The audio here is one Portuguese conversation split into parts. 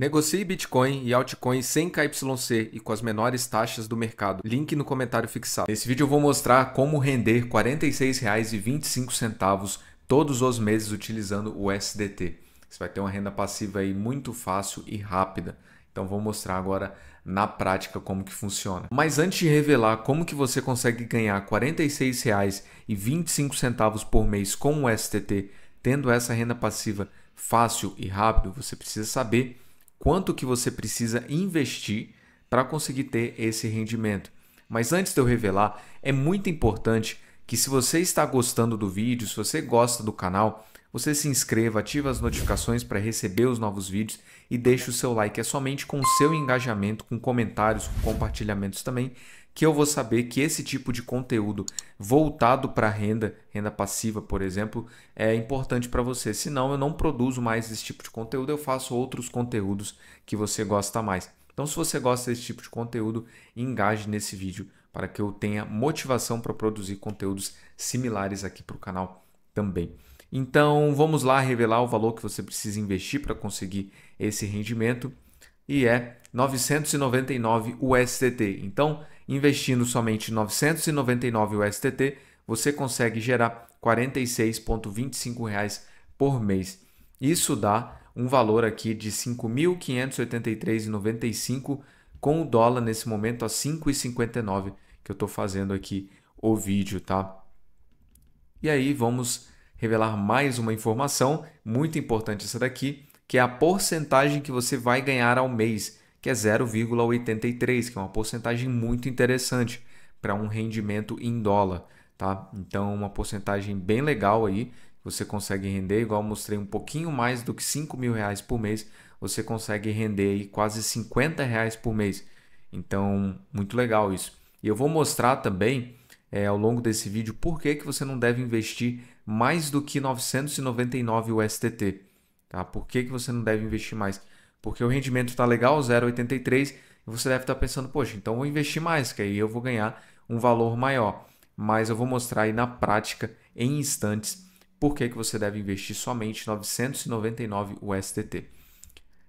Negocie Bitcoin e altcoins sem KYC e com as menores taxas do mercado. Link no comentário fixado. Nesse vídeo eu vou mostrar como render R$ 46,25 todos os meses utilizando o SDT. Você vai ter uma renda passiva aí muito fácil e rápida. Então vou mostrar agora na prática como que funciona. Mas antes de revelar como que você consegue ganhar R$ 46,25 por mês com o SDT, tendo essa renda passiva fácil e rápido, você precisa saber quanto que você precisa investir para conseguir ter esse rendimento. Mas antes de eu revelar, é muito importante que se você está gostando do vídeo, se você gosta do canal, você se inscreva, ative as notificações para receber os novos vídeos e deixe o seu like. É somente com o seu engajamento, com comentários, com compartilhamentos também que eu vou saber que esse tipo de conteúdo voltado para renda, renda passiva, por exemplo, é importante para você. Senão eu não produzo mais esse tipo de conteúdo, eu faço outros conteúdos que você gosta mais. Então, se você gosta desse tipo de conteúdo, engaje nesse vídeo para que eu tenha motivação para produzir conteúdos similares aqui para o canal também. Então, vamos lá revelar o valor que você precisa investir para conseguir esse rendimento e é 999 USDT. Então, Investindo somente 999 USDT, você consegue gerar R$ 46,25 por mês. Isso dá um valor aqui de 5.583,95 com o dólar nesse momento a 5,59 que eu estou fazendo aqui o vídeo, tá? E aí vamos revelar mais uma informação muito importante essa daqui, que é a porcentagem que você vai ganhar ao mês que é 0,83, que é uma porcentagem muito interessante para um rendimento em dólar, tá? Então, uma porcentagem bem legal aí, você consegue render, igual mostrei um pouquinho mais do que 5 mil reais por mês, você consegue render aí quase 50 reais por mês. Então, muito legal isso. E eu vou mostrar também é, ao longo desse vídeo por que, que você não deve investir mais do que 999 USDT. Tá? Por que, que você não deve investir mais? Porque o rendimento está legal, 0,83, e você deve estar tá pensando, poxa, então vou investir mais, que aí eu vou ganhar um valor maior. Mas eu vou mostrar aí na prática, em instantes, por que, que você deve investir somente 999 USDT.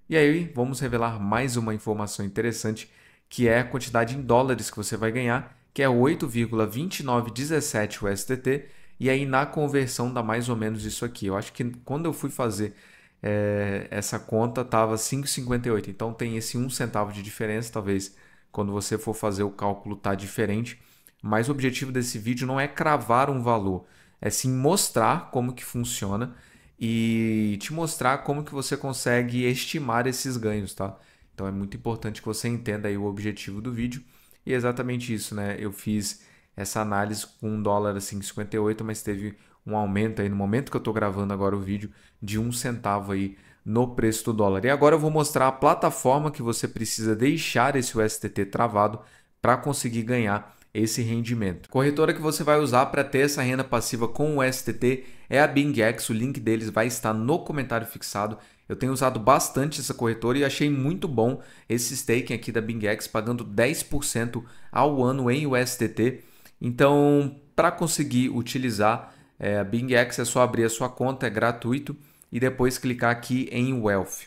E aí vamos revelar mais uma informação interessante, que é a quantidade em dólares que você vai ganhar, que é 8,2917 USDT, e aí na conversão dá mais ou menos isso aqui. Eu acho que quando eu fui fazer é, essa conta estava 5,58. Então tem esse um centavo de diferença, talvez quando você for fazer o cálculo tá diferente. Mas o objetivo desse vídeo não é cravar um valor, é sim mostrar como que funciona e te mostrar como que você consegue estimar esses ganhos, tá? Então é muito importante que você entenda aí o objetivo do vídeo. E é exatamente isso, né? Eu fiz essa análise com um dólar assim, a 5,58, mas teve um aumento aí no momento que eu estou gravando agora o vídeo de um centavo aí no preço do dólar. E agora eu vou mostrar a plataforma que você precisa deixar esse USDT travado para conseguir ganhar esse rendimento. Corretora que você vai usar para ter essa renda passiva com o STT é a BingX, o link deles vai estar no comentário fixado. Eu tenho usado bastante essa corretora e achei muito bom esse staking aqui da BingX, pagando 10% ao ano em USDT. Então, para conseguir utilizar é, Bing X é só abrir a sua conta, é gratuito, e depois clicar aqui em Wealth.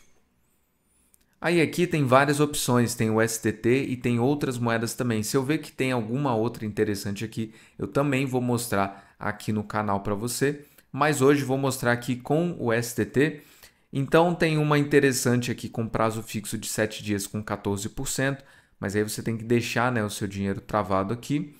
Aí aqui tem várias opções, tem o STT e tem outras moedas também. Se eu ver que tem alguma outra interessante aqui, eu também vou mostrar aqui no canal para você. Mas hoje vou mostrar aqui com o STT. Então tem uma interessante aqui com prazo fixo de 7 dias com 14%, mas aí você tem que deixar né, o seu dinheiro travado aqui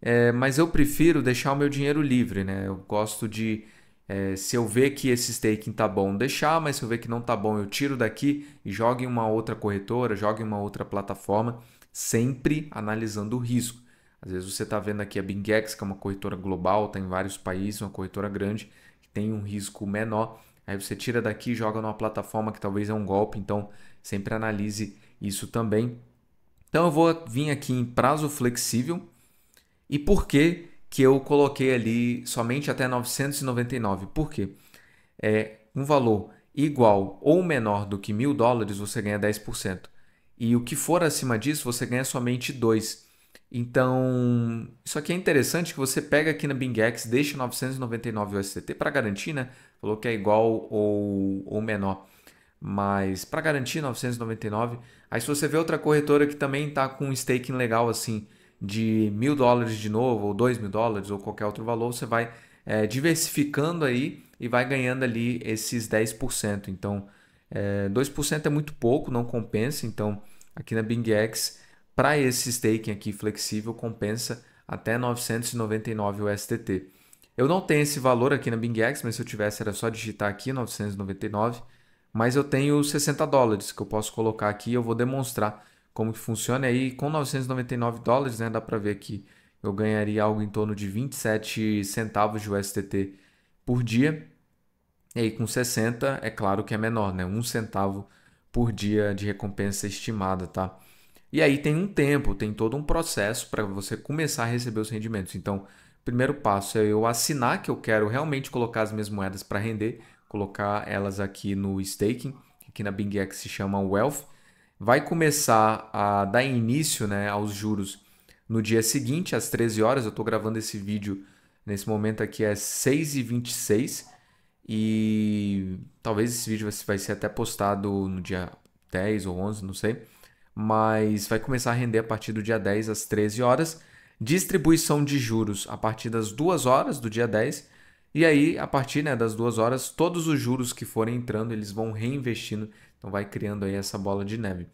é, mas eu prefiro deixar o meu dinheiro livre, né? Eu gosto de, é, se eu ver que esse staking tá bom, deixar, mas se eu ver que não tá bom, eu tiro daqui e jogo em uma outra corretora, jogo em uma outra plataforma, sempre analisando o risco. Às vezes você está vendo aqui a Bingex, que é uma corretora global, está em vários países, uma corretora grande, que tem um risco menor. Aí você tira daqui e joga numa plataforma que talvez é um golpe, então sempre analise isso também. Então eu vou vir aqui em prazo flexível, e por que, que eu coloquei ali somente até 999? Por quê? É, um valor igual ou menor do que mil dólares, você ganha 10%. E o que for acima disso, você ganha somente 2%. Então, isso aqui é interessante que você pega aqui na BingX, deixa 999 USDT para garantir, né? Falou que é igual ou, ou menor. Mas para garantir 999, aí se você vê outra corretora que também está com um staking legal assim, de mil dólares de novo, ou dois mil dólares, ou qualquer outro valor, você vai é, diversificando aí e vai ganhando ali esses 10%. Então, é, 2% é muito pouco, não compensa. Então, aqui na BingX, para esse staking aqui flexível, compensa até 999 USDT. Eu não tenho esse valor aqui na BingX, mas se eu tivesse era só digitar aqui 999, mas eu tenho 60 dólares que eu posso colocar aqui e eu vou demonstrar como que funciona. E aí, com 999 dólares, né, dá para ver que eu ganharia algo em torno de 27 centavos de USDT por dia. E aí, com 60, é claro que é menor, né? Um centavo por dia de recompensa estimada, tá? E aí tem um tempo, tem todo um processo para você começar a receber os rendimentos. Então, primeiro passo é eu assinar que eu quero realmente colocar as minhas moedas para render, colocar elas aqui no staking, aqui na BingX se chama Wealth vai começar a dar início né, aos juros no dia seguinte, às 13 horas. Eu estou gravando esse vídeo nesse momento aqui, é 6h26. E talvez esse vídeo vai ser até postado no dia 10 ou 11, não sei. Mas vai começar a render a partir do dia 10 às 13 horas. Distribuição de juros a partir das 2 horas do dia 10 e aí, a partir né, das duas horas, todos os juros que forem entrando, eles vão reinvestindo. Então, vai criando aí essa bola de neve.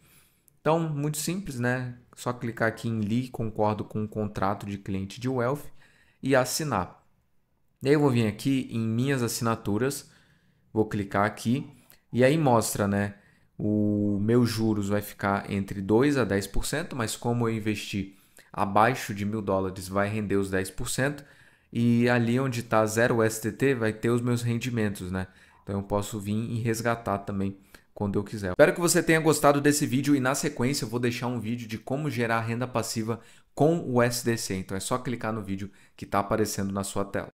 Então, muito simples, né? Só clicar aqui em li, concordo com o contrato de cliente de Wealth e assinar. E aí, eu vou vir aqui em minhas assinaturas, vou clicar aqui e aí mostra, né? O meu juros vai ficar entre 2 a 10%, mas como eu investi abaixo de mil dólares, vai render os 10% e ali onde está 0 STT vai ter os meus rendimentos, né? Então eu posso vir e resgatar também quando eu quiser. Espero que você tenha gostado desse vídeo e na sequência eu vou deixar um vídeo de como gerar renda passiva com o SDC. Então é só clicar no vídeo que está aparecendo na sua tela.